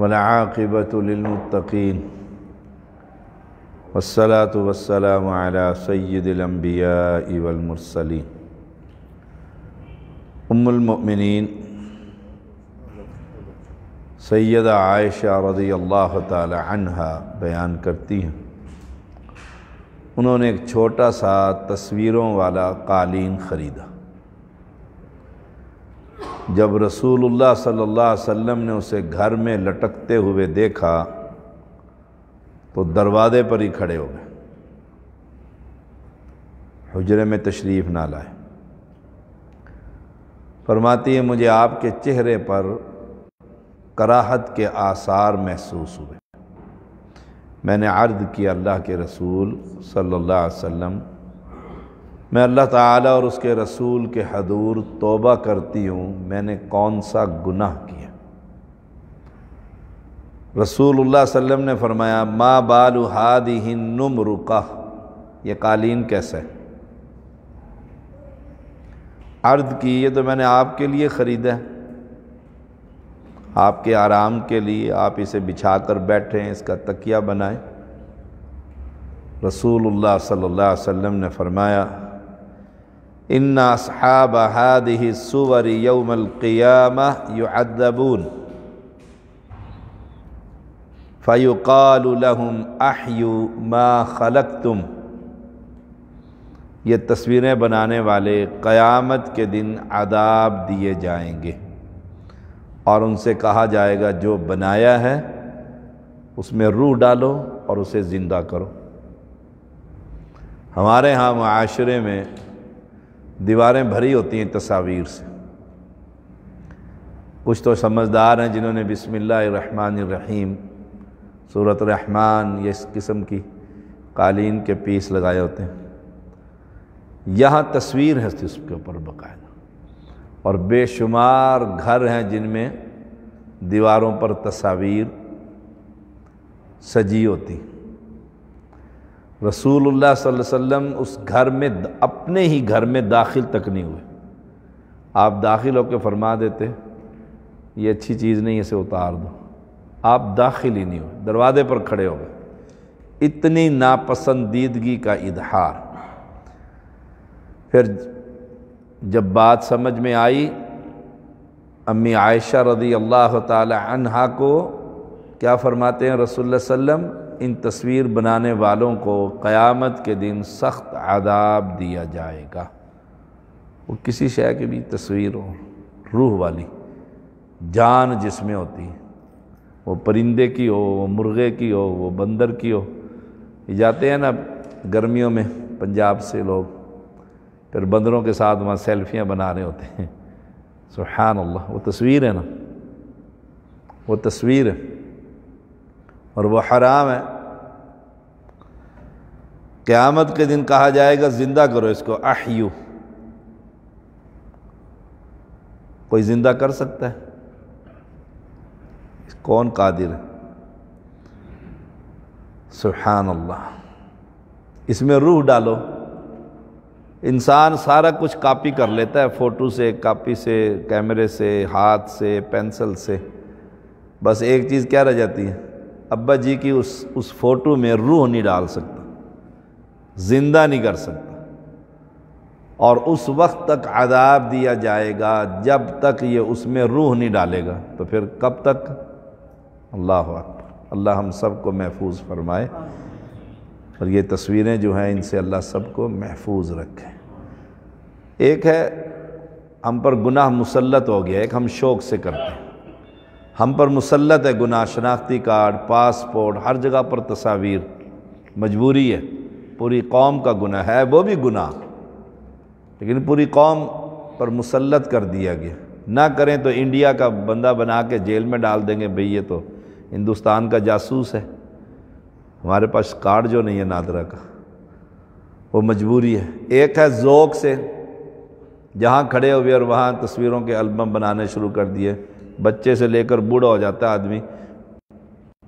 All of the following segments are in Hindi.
वलाक़िबतमतकीन वसलात वसलाम सैदलम्बिया इवलमरसली उम्मिन सैद आयशा रदी अल्लाह तहा बयान करती हैं उन्होंने एक छोटा सा तस्वीरों वाला कालीन ख़रीदा जब रसूलुल्लाह सल्लल्लाहु अलैहि वसल्लम ने उसे घर में लटकते हुए देखा तो दरवाज़े पर ही खड़े हो गए हजरे में तशरीफ़ ना लाए फरमाती है मुझे आपके चेहरे पर कराहत के आसार महसूस हुए मैंने अर्द किया अल्लाह के रसूल सल्लल्लाहु अलैहि वसल्लम मैं अल्लाह ताला और उसके रसूल के हदूर तोबा करती हूँ मैंने कौन सा गुनाह किया रसूल सल्लम ने फरमाया माँ बाल हाद ही नुम रुका ये कालीन कैसा है अर्द की ये तो मैंने आपके लिए ख़रीदा है आपके आराम के लिए आप इसे बिछा कर बैठें इसका तकिया बनाएं रसूलुल्लाह सल्लल्लाहु अलैहि वसल्लम ने फरमाया इन असहाब हादि आहयू मा खलक तुम ये तस्वीरें बनाने वाले क़यामत के दिन आदाब दिए जाएंगे और उनसे कहा जाएगा जो बनाया है उसमें रूह डालो और उसे ज़िंदा करो हमारे यहाँ माशरे में दीवारें भरी होती हैं तस्वीर से कुछ तो समझदार हैं जिन्होंने बिसमीम सूरत रहमान ये इस किस्म की कालीन के पीस लगाए होते हैं यहाँ तस्वीर है उसके ऊपर बकायदा और बेशुमार घर हैं जिनमें दीवारों पर तस्वीर सजी होती हैं रसूलुल्लाह वसल्लम उस घर में अपने ही घर में दाखिल तक नहीं हुए आप दाखिल होकर फरमा देते ये अच्छी चीज़ नहीं इसे उतार दो आप दाखिल ही नहीं हुए दरवाजे पर खड़े हो गए इतनी नापसंदीदगी का इजहार फिर जब बात समझ में आई अम्मी आयशा रदी अल्लाह तहा को क्या फरमाते हैं रसोल्ला इन तस्वीर बनाने वालों को क़यामत के दिन सख्त आदाब दिया जाएगा वो किसी शय की भी तस्वीर हो रूह वाली जान जिसमें होती है वो परिंदे की हो वो मुर्गे की हो वो बंदर की हो जाते हैं ना गर्मियों में पंजाब से लोग फिर बंदरों के साथ वहाँ सेल्फियाँ बना रहे होते हैं सुबहान अल्लाह वो तस्वीर है ना वो तस्वीर है और वह हराम है क़्यामत के दिन कहा जाएगा ज़िंदा करो इसको आहयू कोई ज़िंदा कर सकता है कौन कादिर है सुबहान अल्लाह इसमें रूह डालो इंसान सारा कुछ कॉपी कर लेता है फ़ोटो से कॉपी से कैमरे से हाथ से पेंसिल से बस एक चीज़ क्या रह जाती है अब्बा जी की उस उस फोटो में रूह नहीं डाल सकता ज़िंदा नहीं कर सकता और उस वक्त तक आदाब दिया जाएगा जब तक ये उसमें रूह नहीं डालेगा तो फिर कब तक अल्लाह अकबर अल्लाह हम सब को महफूज फरमाए और ये तस्वीरें जो हैं इनसे अल्लाह सब को महफूज रखें एक है हम पर गुनाह मुसलत हो गया एक हम शौक से करते हैं हम पर मुसलत है गुनाह शनाख्ती कार्ड पासपोर्ट हर जगह पर तस्वीर मजबूरी है पूरी कौम का गुना है वो भी गुनाह लेकिन पूरी कौम पर मुसलत कर दिया गया ना करें तो इंडिया का बंदा बना के जेल में डाल देंगे भई ये तो हिंदुस्तान का जासूस है हमारे पास कार्ड जो नहीं है नादरा का वो मजबूरी है एक है जोक से जहाँ खड़े हुए और वहाँ तस्वीरों के एल्बम बनाने शुरू कर दिए बच्चे से लेकर बूढ़ा हो जाता है आदमी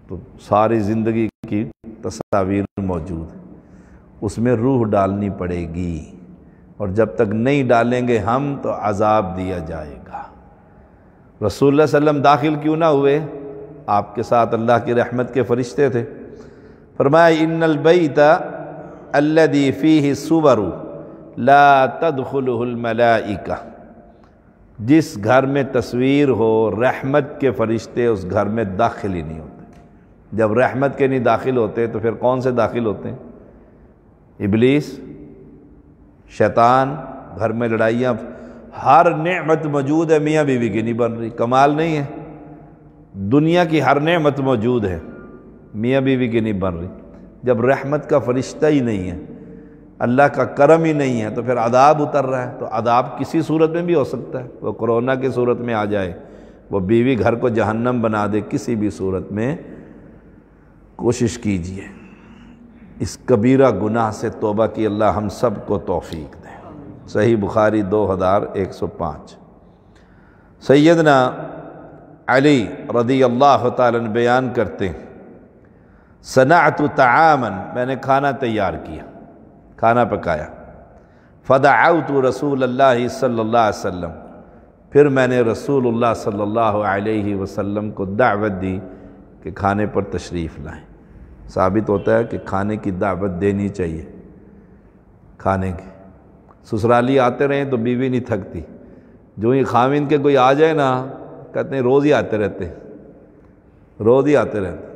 तो सारी ज़िंदगी की तस्वीर मौजूद है उसमें रूह डालनी पड़ेगी और जब तक नहीं डालेंगे हम तो अजाब दिया जाएगा रसूल वसम दाखिल क्यों ना हुए आपके साथ अल्लाह की रहमत के फरिश्ते थे फरमाया इनबईता अल्लदी फ़ी सुबरू ला तदखलमलाइका जिस घर में तस्वीर हो रहमत के फरिश्ते उस घर में दाखिल ही नहीं होते जब रहमत के नहीं दाखिल होते तो फिर कौन से दाखिल होते हैं इबलीस शैतान घर में लड़ाइयाँ हर नेमत मौजूद है मियाँ बीवी की नहीं बन रही कमाल नहीं है दुनिया की हर नेमत मौजूद है मियाँ बीवी की नहीं बन रही जब रहमत का फरिश्ता ही नहीं है अल्लाह का करम ही नहीं है तो फिर आदाब उतर रहा है तो आदाब किसी सूरत में भी हो सकता है वो कोरोना की सूरत में आ जाए वो बीवी घर को जहन्नम बना दे किसी भी सूरत में कोशिश कीजिए इस कबीरा गुनाह से तोबा की अल्लाह हम सब को तोफ़ी दें सही बुखारी दो हज़ार एक सौ पाँच सैदना अली रदी अल्लाह तयान बयान करते सनातु तमन मैंने खाना तैयार किया खाना पकाया फ़दाउत रसूल अल्लाह सल्ला वसम फिर मैंने रसूल सल्ला वसम को दावत दी कि खाने पर तशरीफ़ लाएँ साबित होता है कि खाने की दावत देनी चाहिए खाने की ससुराली आते रहें तो बीवी नहीं थकती जो ही खामिन के कोई आ जाए ना कहते हैं रोज़ ही आते रहते रोज़ ही आते रहते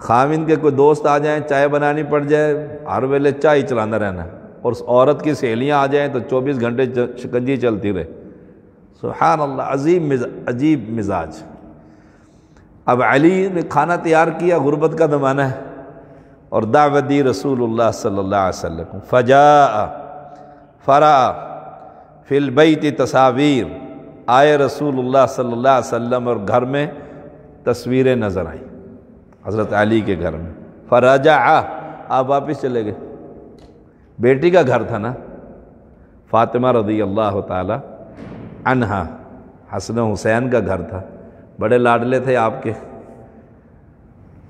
खामिन के कोई दोस्त आ जाएं चाय बनानी पड़ जाए हर वेले चाय चलाना रहना और औरत की सहेलियाँ आ जाएं तो 24 घंटे शिकंजी चलती रहे सुहान अल्लाह अजीब मिजा, अजीब मिजाज अब अली ने खाना तैयार किया ग़ुरबत का ज़माना है और दावदी रसूल सल्लल्लाहु अलैहि फजा फरा थी तस्वीर आए रसूल सल्लल्लाहु और घर में तस्वीरें नज़र आईं हज़रत अली के घर में फराजा आ आप वापस चले गए बेटी का घर था ना फातिमा रदी अल्लाह तहा हसन हुसैन का घर था बड़े लाडले थे आपके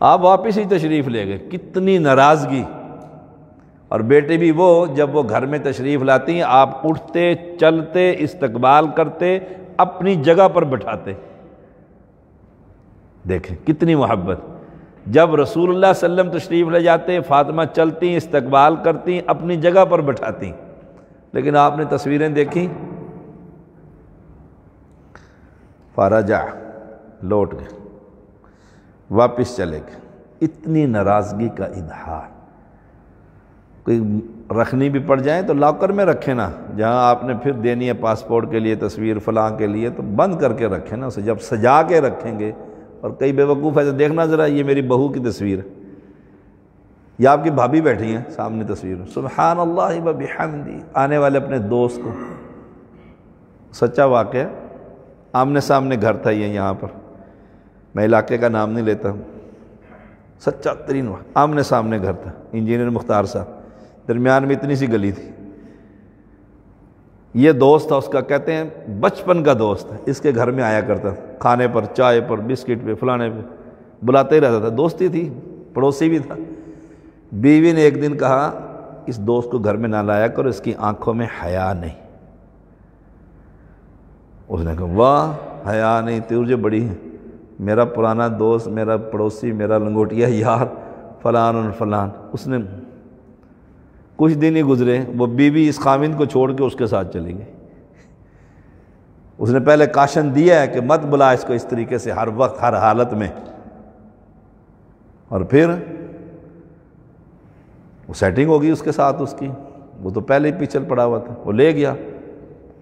आप वापस ही तशरीफ़ ले गए कितनी नाराज़गी और बेटे भी वो जब वो घर में तशरीफ़ लाती हैं आप उठते चलते इस्तकबाल करते अपनी जगह पर बैठाते देखें कितनी मोहब्बत जब रसूलुल्लाह सल्लम तशरीफ़ ले जाते फातिमा चलती इस्तकबाल करती अपनी जगह पर बैठाती लेकिन आपने तस्वीरें देखी फाराजा लौट गए वापस चले गए इतनी नाराज़गी का इजहार कोई रखनी भी पड़ जाए तो लॉकर में रखें ना जहाँ आपने फिर देनी है पासपोर्ट के लिए तस्वीर फलां के लिए तो बंद करके रखें ना उसे जब सजा के रखेंगे और कई बेवकूफ़ है तो देखना ज़रा ये मेरी बहू की तस्वीर है या आपकी भाभी बैठी हैं सामने तस्वीर में सुबहान अल्लाह आने वाले अपने दोस्त को सच्चा वाक़ आमने सामने घर था ये यहाँ पर मैं इलाके का नाम नहीं लेता हूँ सच्चा तरीन आमने सामने घर था इंजीनियर मुख्तार साहब दरमियान में इतनी सी गली थी ये दोस्त था उसका कहते हैं बचपन का दोस्त है इसके घर में आया करता था खाने पर चाय पर बिस्किट पे फलाने पे बुलाते ही रहता था दोस्ती थी पड़ोसी भी था बीवी ने एक दिन कहा इस दोस्त को घर में ना लाया करो इसकी आंखों में हया नहीं उसने कहा वाह हया नहीं जो बड़ी है मेरा पुराना दोस्त मेरा पड़ोसी मेरा लंगोटिया यार फलान और फलान उसने कुछ दिन ही गुजरे वो बीवी इस खामिन को छोड़ के उसके साथ चली गई उसने पहले काशन दिया है कि मत बुला इसको इस तरीके से हर वक्त हर हालत में और फिर वो सेटिंग होगी उसके साथ उसकी वो तो पहले ही पिछल पड़ा हुआ था वो ले गया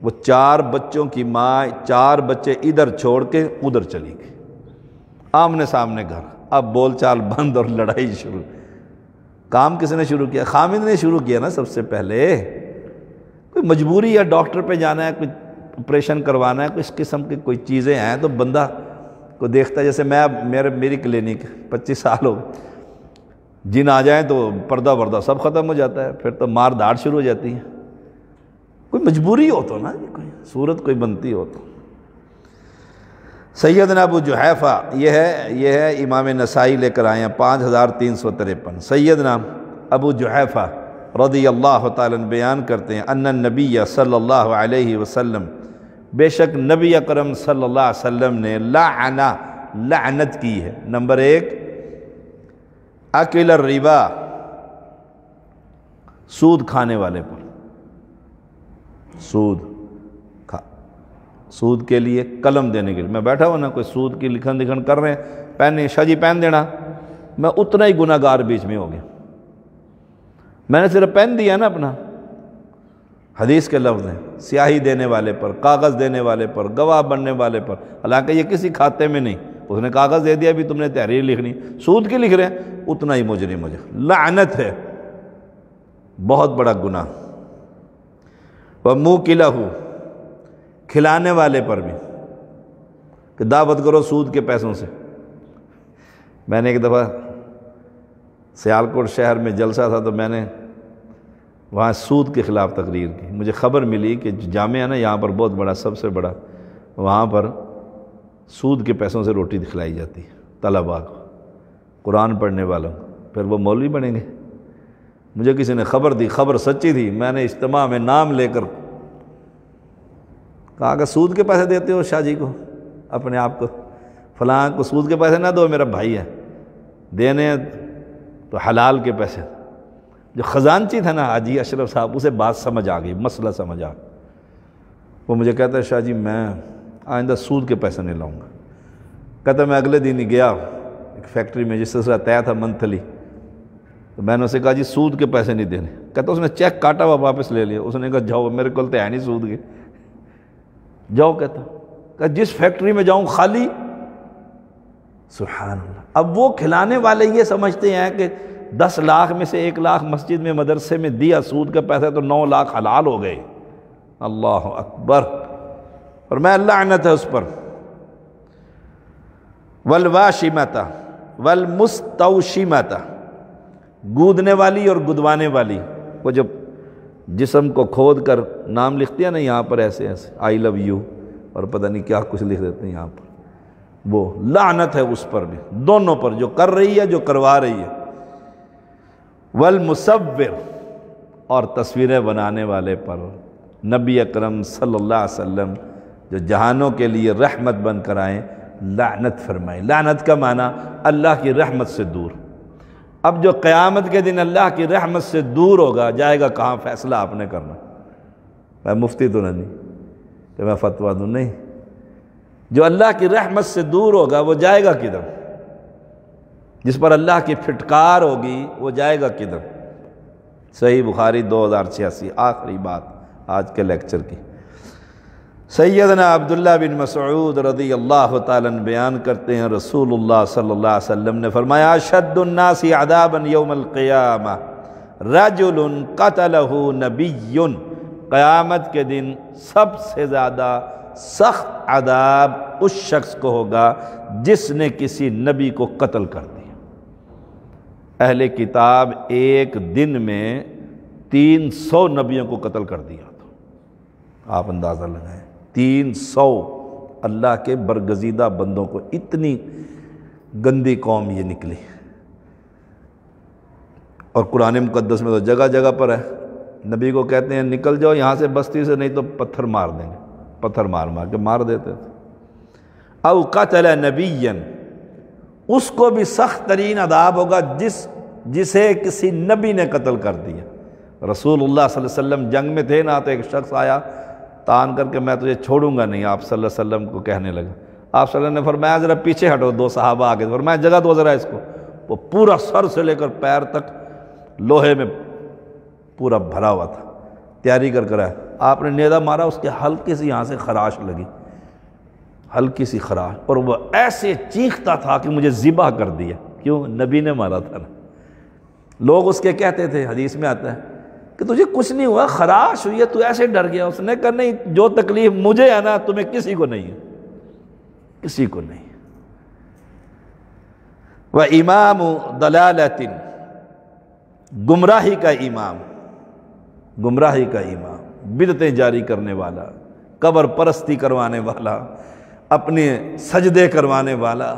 वो चार बच्चों की माँ चार बच्चे इधर छोड़ के उधर चली गई आमने सामने घर अब बोलचाल बंद और लड़ाई शुरू काम किसने शुरू किया खामिद ने शुरू किया ना सबसे पहले कोई मजबूरी या डॉक्टर पे जाना है कोई ऑपरेशन करवाना है कोई इस किस्म की कोई चीज़ें हैं तो बंदा को देखता है जैसे मैं मेरे मेरी क्लिनिक पच्चीस साल हो जिन आ जाए तो पर्दा वर्दा सब ख़त्म हो जाता है फिर तो मार धाड़ शुरू हो जाती है कोई मजबूरी हो तो ना कोई सूरत कोई बनती हो तो सैदन अबू जहैफ़ा ये है ये है इमाम नसाई लेकर आए हैं पाँच हज़ार तीन सौ तिरपन सैद नाम अबू जहैफ़ा रदी अल्लाह बयान करते हैं अन नबी सल्ला वसम बेशक नबी अक्रम सल्लाम ने लाना लानत की है नंबर एक अकिल रिबा सूद खाने वाले पर सूद सूद के लिए कलम देने के लिए मैं बैठा हुआ ना कोई सूद की लिखन लिखन कर रहे हैं पहने जी पहन देना मैं उतना ही गुनागार बीच में हो गया मैंने सिर्फ पहन दिया ना अपना हदीस के लफ्ज़ हैं स्याही देने वाले पर कागज़ देने वाले पर गवाह बनने वाले पर हालांकि ये किसी खाते में नहीं उसने कागज़ दे दिया भी तुमने तहरीर लिखनी सूद की लिख रहे हैं उतना ही नहीं मुझे लानत है बहुत बड़ा गुनाह वह मुँह किला हूँ खिलाने वाले पर भी कि दावत करो सूद के पैसों से मैंने एक दफ़ा सियालकोट शहर में जलसा था तो मैंने वहाँ सूद के ख़िलाफ़ तकरीर की मुझे ख़बर मिली कि जामिया है ना यहाँ पर बहुत बड़ा सबसे बड़ा वहाँ पर सूद के पैसों से रोटी दिखलाई जाती है तलबा को कुरान पढ़ने वालों को फिर वो मौलवी बनेंगे मुझे किसी ने ख़बर दी खबर सच्ची थी मैंने इज्तम में नाम लेकर कहा कि सूद के पैसे देते हो शाह जी को अपने आप को फलां को सूद के पैसे ना दो मेरा भाई है देने तो हलाल के पैसे जो ख़जानची था ना हाजी अशरफ साहब उसे बात समझ आ गई मसला समझ आ गया वो मुझे कहता है शाह जी मैं आइंदा सूद के पैसे नहीं लाऊंगा कहता मैं अगले दिन ही गया एक फैक्ट्री में जिस सिलसिला तय था मंथली तो मैंने उसे कहा जी सूद के पैसे नहीं देने कहता उसने चेक काटा हुआ वापस ले लिया उसने कहा जाओ मेरे को तो है नहीं सूद के जाओ कहता कहा जिस फैक्ट्री में जाऊं खाली सुहान अब वो खिलाने वाले ये समझते हैं कि दस लाख में से एक लाख मस्जिद में मदरसे में दिया सूद का पैसा तो नौ लाख हलाल हो गए अल्लाह अकबर और मैं अल्लाह आना था उस पर माता मुस्तौशी माता गूदने वाली और गुदवाने वाली वो जो जिसम को खोद कर नाम लिखते हैं ना यहाँ पर ऐसे ऐसे आई लव यू और पता नहीं क्या कुछ लिख देते हैं यहाँ पर वो लानत है उस पर भी दोनों पर जो कर रही है जो करवा रही है वल मुसविर और तस्वीरें बनाने वाले पर नबी अकरम सल्लल्लाहु अलैहि वसल्लम जो जहानों के लिए रहमत बनकर आए लानत फरमाए लानत का माना अल्लाह की रहमत से दूर अब जो क़यामत के दिन अल्लाह की रहमत से दूर होगा जाएगा कहाँ फैसला आपने करना मैं मुफ्ती तो नहीं तो मैं फतवा दूँ तो नहीं जो अल्लाह की रहमत से दूर होगा वो जाएगा किधर जिस पर अल्लाह की फिटकार होगी वो जाएगा किधर सही बुखारी दो हज़ार छियासी आखिरी बात आज के लेक्चर की सैदना अब्दुल्ला बिन मसूद रदी अल्लाह तालन बयान करते हैं रसूल सल्लाम ने फरमाया शद्दुन्नासी आदाबन यौमलक़याम रजुल कतलहू नबीन क़यामत के दिन सबसे ज़्यादा सख्त आदाब उस शख्स को होगा जिसने किसी नबी को कत्ल कर दिया अहले किताब एक दिन में तीन सौ नबियों को कत्ल कर दिया था आप अंदाज़ा लगाएं तीन सौ अल्लाह के बरगजीदा बंदों को इतनी गंदी कौम ये निकली और कुरान मुकदस में तो जगह जगह पर है नबी को कहते हैं निकल जाओ यहाँ से बस्ती से नहीं तो पत्थर मार देंगे पत्थर मार मार के मार देते थे अब का चला नबीन उसको भी सख्त तरीन अदाब होगा जिस जिसे किसी नबी ने कत्ल कर दिया रसूल अल्लाह वसल्लम जंग में थे ना तो एक शख्स आया तान करके मैं तुझे छोड़ूंगा नहीं आप सल्लल्लाहु अलैहि वसल्लम को कहने लगा आप सल्लल्लाहु ने फरमाया ज़रा पीछे हटो दो सहाबा आगे फरमाया जगह दो ज़रा इसको वो पूरा सर से लेकर पैर तक लोहे में पूरा भरा हुआ था तैयारी कर कर आया आपने नेदा मारा उसके हल्की सी यहाँ से खराश लगी हल्की सी खराश और वह ऐसे चीखता था कि मुझे ज़िबा कर दिया क्यों नबी ने मारा था ना लोग उसके कहते थे हदीस में आता है कि तुझे कुछ नहीं हुआ खराश हुई है तू ऐसे डर गया उसने कहा नहीं जो तकलीफ मुझे है ना तुम्हें किसी को नहीं किसी को नहीं वह इमाम दलालतिन गुमराही का इमाम गुमराही का इमाम बिदतें जारी करने वाला कबर परस्ती करवाने वाला अपने सजदे करवाने वाला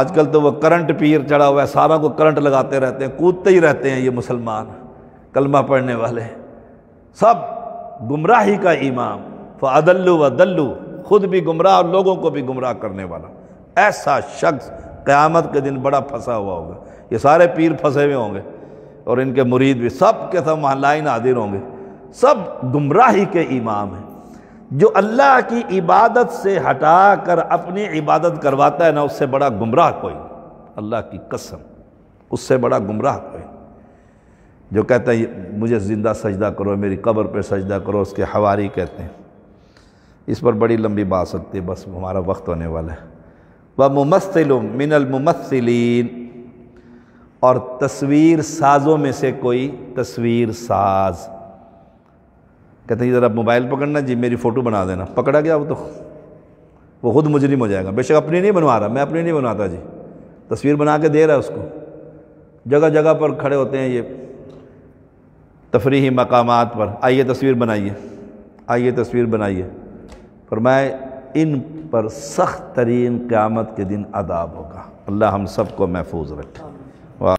आजकल तो वह करंट पीर चढ़ा हुआ है सारा को करंट लगाते रहते हैं कूदते ही रहते हैं ये मुसलमान कलमा पढ़ने वाले सब गुमराही का इमाम फ़दल्लु वदल्लु खुद भी गुमराह और लोगों को भी गुमराह करने वाला ऐसा शख्स क़्यामत के दिन बड़ा फंसा हुआ होगा ये सारे पीर फंसे हुए होंगे और इनके मुरीद भी सब के सब महलाइन हादिर होंगे सब गुमराही के इमाम हैं जो अल्लाह की इबादत से हटा कर अपनी इबादत करवाता है ना उससे बड़ा गुमराह कोई अल्लाह की कसम उससे बड़ा गुमराह कोई जो कहता है मुझे ज़िंदा सजदा करो मेरी कब्र पर सजदा करो उसके हवारी कहते हैं इस पर बड़ी लंबी बात सकती है बस हमारा वक्त होने वाला है व मुमसिल मिनल मुमसिलीन और तस्वीर साजों में से कोई तस्वीर साज कहते हैं ज़रा मोबाइल पकड़ना जी मेरी फ़ोटो बना देना पकड़ा गया वो तो वो खुद मुजरिम हो जाएगा बेशक अपनी नहीं बनवा रहा मैं अपनी नहीं बनाता जी तस्वीर बना के दे रहा है उसको जगह जगह पर खड़े होते हैं ये तफरी मकाम पर आइए तस्वीर बनाइए आइए तस्वीर बनाइए पर मैं इन पर सख्त तरीन क़्यामत के दिन अदाब होगा अल्लाह हम सबको महफूज रखें